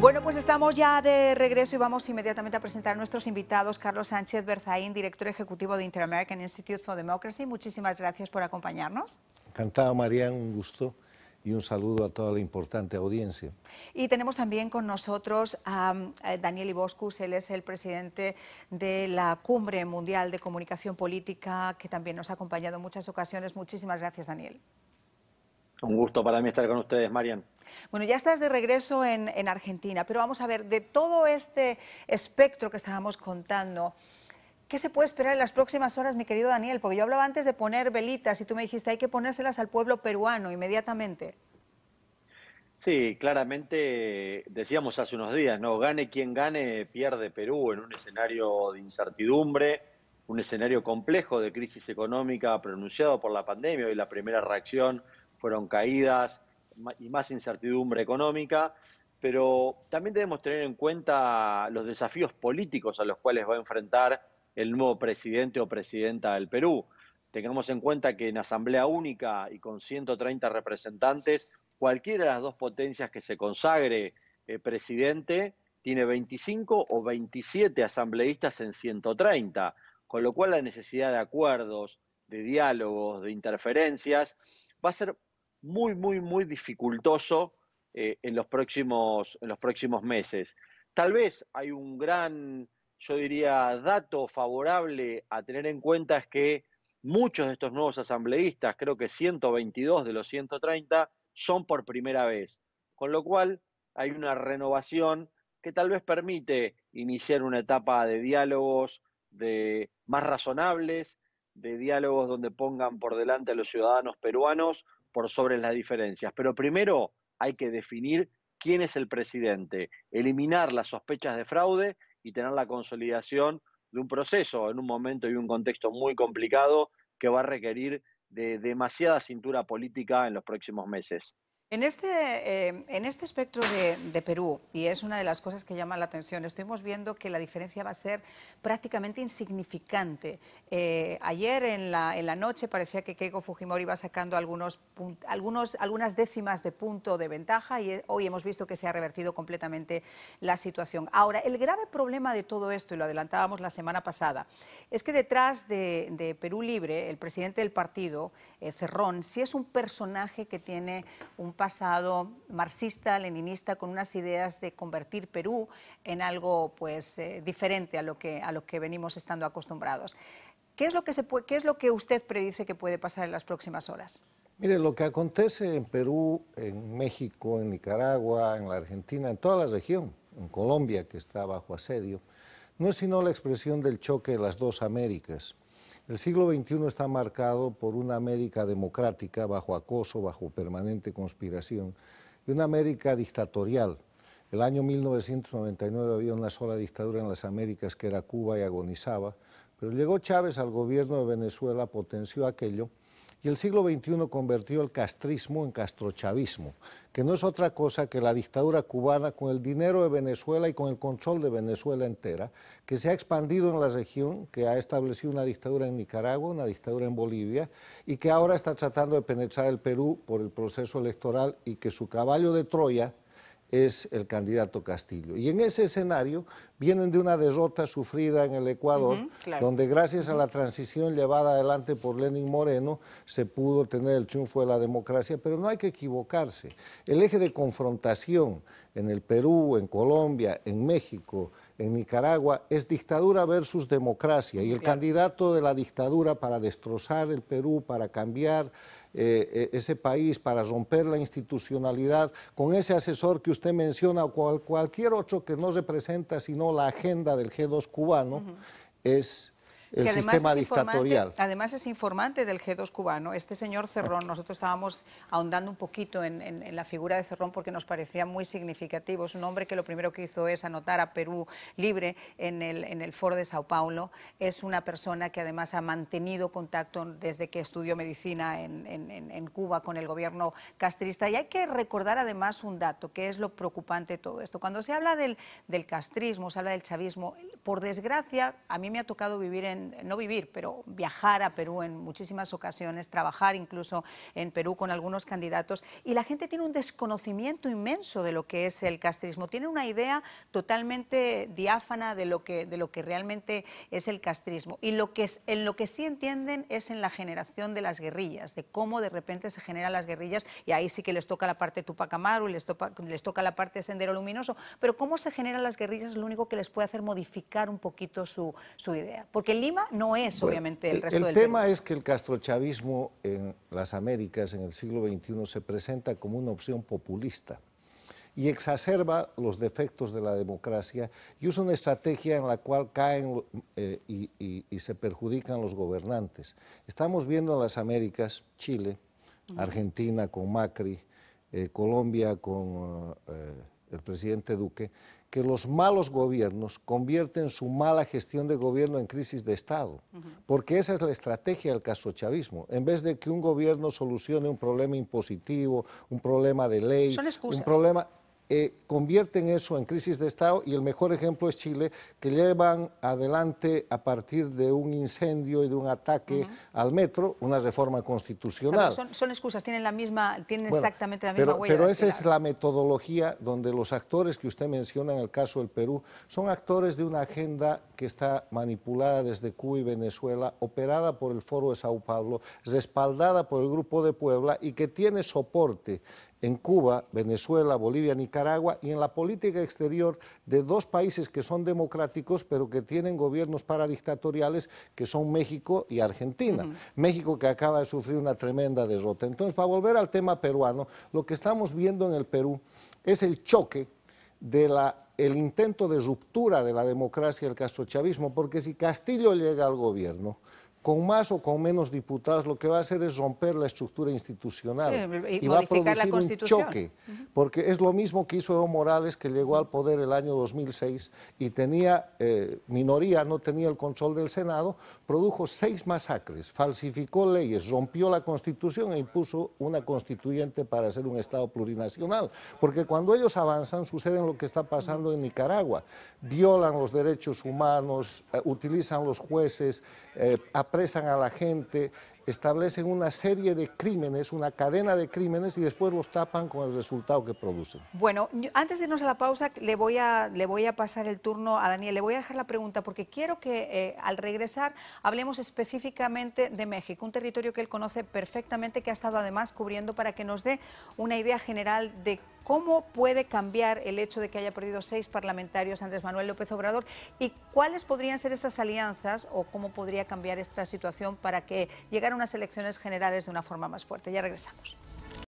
Bueno, pues estamos ya de regreso y vamos inmediatamente a presentar a nuestros invitados. Carlos Sánchez Berzaín, director ejecutivo de Interamerican Institute for Democracy. Muchísimas gracias por acompañarnos. Encantado, María, un gusto y un saludo a toda la importante audiencia. Y tenemos también con nosotros a eh, Daniel Iboscus, él es el presidente de la Cumbre Mundial de Comunicación Política, que también nos ha acompañado en muchas ocasiones. Muchísimas gracias, Daniel. Un gusto para mí estar con ustedes, Marian. Bueno, ya estás de regreso en, Argentina, pero vamos a ver, de todo este espectro que estábamos contando, ¿qué se puede esperar en las próximas horas, mi querido Daniel? Porque yo hablaba antes de poner velitas y tú me dijiste, hay que ponérselas al pueblo peruano inmediatamente. Sí, claramente decíamos hace unos días, ¿no? Gane quien gane, pierde Perú en un escenario de incertidumbre, un escenario complejo de crisis económica pronunciado por la pandemia y la primera reacción fueron caídas y más incertidumbre económica, pero también debemos tener en cuenta los desafíos políticos a los cuales va a enfrentar el nuevo presidente o presidenta del Perú. Tengamos en cuenta que en Asamblea Única y con 130 representantes, cualquiera de las dos potencias que se consagre eh, presidente tiene 25 o 27 asambleístas en 130, con lo cual la necesidad de acuerdos, de diálogos, de interferencias, va a ser muy, muy, muy dificultoso eh, en, los próximos, en los próximos meses. Tal vez hay un gran, yo diría, dato favorable a tener en cuenta es que muchos de estos nuevos asambleístas, creo que 122 de los 130, son por primera vez. Con lo cual hay una renovación que tal vez permite iniciar una etapa de diálogos de, más razonables, de diálogos donde pongan por delante a los ciudadanos peruanos por sobre las diferencias. Pero primero hay que definir quién es el presidente, eliminar las sospechas de fraude y tener la consolidación de un proceso en un momento y un contexto muy complicado que va a requerir de demasiada cintura política en los próximos meses. En este, eh, en este espectro de, Perú, y es una de las cosas que llama la atención, estuvimos viendo que la diferencia va a ser prácticamente insignificante. Eh, ayer en la, en la, noche parecía que Keiko Fujimori iba sacando algunos, algunos, algunas décimas de punto de ventaja y hoy hemos visto que se ha revertido completamente la situación. Ahora, el grave problema de todo esto, y lo adelantábamos la semana pasada, es que detrás de, Perú Libre, el presidente del partido, eh, Cerrón, sí es un personaje que tiene un pasado marxista, leninista, con unas ideas de convertir Perú en algo pues, eh, diferente a lo, que, a lo que venimos estando acostumbrados. ¿Qué es, lo que se ¿Qué es lo que usted predice que puede pasar en las próximas horas? Mire, lo que acontece en Perú, en México, en Nicaragua, en la Argentina, en toda la región, en Colombia, que está bajo asedio, no es sino la expresión del choque de las dos Américas. El siglo XXI está marcado por una América democrática bajo acoso, bajo permanente conspiración, y una América dictatorial. El año 1999 había una sola dictadura en las Américas que era Cuba y agonizaba, pero llegó Chávez al gobierno de Venezuela, potenció aquello y el siglo XXI convirtió el castrismo en castrochavismo, que no es otra cosa que la dictadura cubana con el dinero de Venezuela y con el control de Venezuela entera, que se ha expandido en la región, que ha establecido una dictadura en Nicaragua, una dictadura en Bolivia, y que ahora está tratando de penetrar el Perú por el proceso electoral y que su caballo de Troya, es el candidato Castillo. Y en ese escenario vienen de una derrota sufrida en el Ecuador, donde gracias a la transición llevada adelante por Lenin Moreno se pudo tener el triunfo de la democracia, pero no hay que equivocarse. El eje de confrontación en el Perú, en Colombia, en México, en Nicaragua es dictadura versus democracia y el candidato de la dictadura para destrozar el Perú, para cambiar eh, eh, ese país, para romper la institucionalidad, con ese asesor que usted menciona o cualquier otro que no representa sino la agenda del G2 cubano, es el sistema dictatorial. Además es informante del G2 cubano. Este señor Cerrón, nosotros estábamos ahondando un poquito en, la figura de Cerrón porque nos parecía muy significativo. Es un hombre que lo primero que hizo es anotar a Perú libre en el, en el foro de Sao Paulo. Es una persona que además ha mantenido contacto desde que estudió medicina en, en Cuba con el gobierno castrista. Y hay que recordar además un dato, que es lo preocupante de todo esto. Cuando se habla del, del castrismo, se habla del chavismo, por desgracia, a mí me ha tocado vivir en no vivir, pero viajar a Perú en muchísimas ocasiones, trabajar incluso en Perú con algunos candidatos, y la gente tiene un desconocimiento inmenso de lo que es el castrismo, tiene una idea totalmente diáfana de lo que, de lo que realmente es el castrismo. Y lo que, en lo que sí entienden es en la generación de las guerrillas, de cómo de repente se generan las guerrillas, y ahí sí que les toca la parte Tupac Amaru, les, les toca la parte Sendero Luminoso, pero cómo se generan las guerrillas es lo único que les puede hacer modificar un poquito su, su idea. Porque el no es obviamente el el tema es que el castrochavismo en las Américas en el siglo XXI se presenta como una opción populista y exacerba los defectos de la democracia y usa una estrategia en la cual caen eh, y, se perjudican los gobernantes. Estamos viendo en las Américas, Chile, Argentina con Macri, eh, Colombia con... Eh, el presidente Duque, que los malos gobiernos convierten su mala gestión de gobierno en crisis de Estado, porque esa es la estrategia del chavismo En vez de que un gobierno solucione un problema impositivo, un problema de ley, un problema eh, convierten eso en crisis de Estado y el mejor ejemplo es Chile, que llevan adelante a partir de un incendio y de un ataque al metro una reforma constitucional. Son, excusas, tienen, la misma, tienen exactamente la misma huella. Pero esa es la metodología donde los actores que usted menciona en el caso del Perú son actores de una agenda que está manipulada desde Cuba y Venezuela, operada por el Foro de Sao Paulo, respaldada por el Grupo de Puebla y que tiene soporte en Cuba, Venezuela, Bolivia, Nicaragua y en la política exterior de dos países que son democráticos pero que tienen gobiernos paradictatoriales que son México y Argentina. México que acaba de sufrir una tremenda derrota. Entonces, para volver al tema peruano, lo que estamos viendo en el Perú es el choque del el intento de ruptura de la democracia y el castrochavismo, porque si Castillo llega al gobierno, con más o con menos diputados, lo que va a hacer es romper la estructura institucional y, va a producir un choque porque es lo mismo que hizo Evo Morales, que llegó al poder el año 2006 y tenía eh, minoría, no tenía el control del Senado, produjo seis masacres, falsificó leyes, rompió la Constitución e impuso una constituyente para ser un Estado plurinacional. Porque cuando ellos avanzan, sucede lo que está pasando en Nicaragua. Violan los derechos humanos, eh, utilizan los jueces, eh, apresan a la gente, establecen una serie de crímenes, una cadena de crímenes y después los tapan con el resultado que producen. Bueno, antes de irnos a la pausa, le voy a, le voy a pasar el turno a Daniel. Le voy a dejar la pregunta porque quiero que eh, al regresar hablemos específicamente de México, un territorio que él conoce perfectamente, que ha estado además cubriendo para que nos dé una idea general de ¿Cómo puede cambiar el hecho de que haya perdido seis parlamentarios Andrés Manuel López Obrador? ¿Y cuáles podrían ser esas alianzas o cómo podría cambiar esta situación para que llegara unas elecciones generales de una forma más fuerte? Ya regresamos.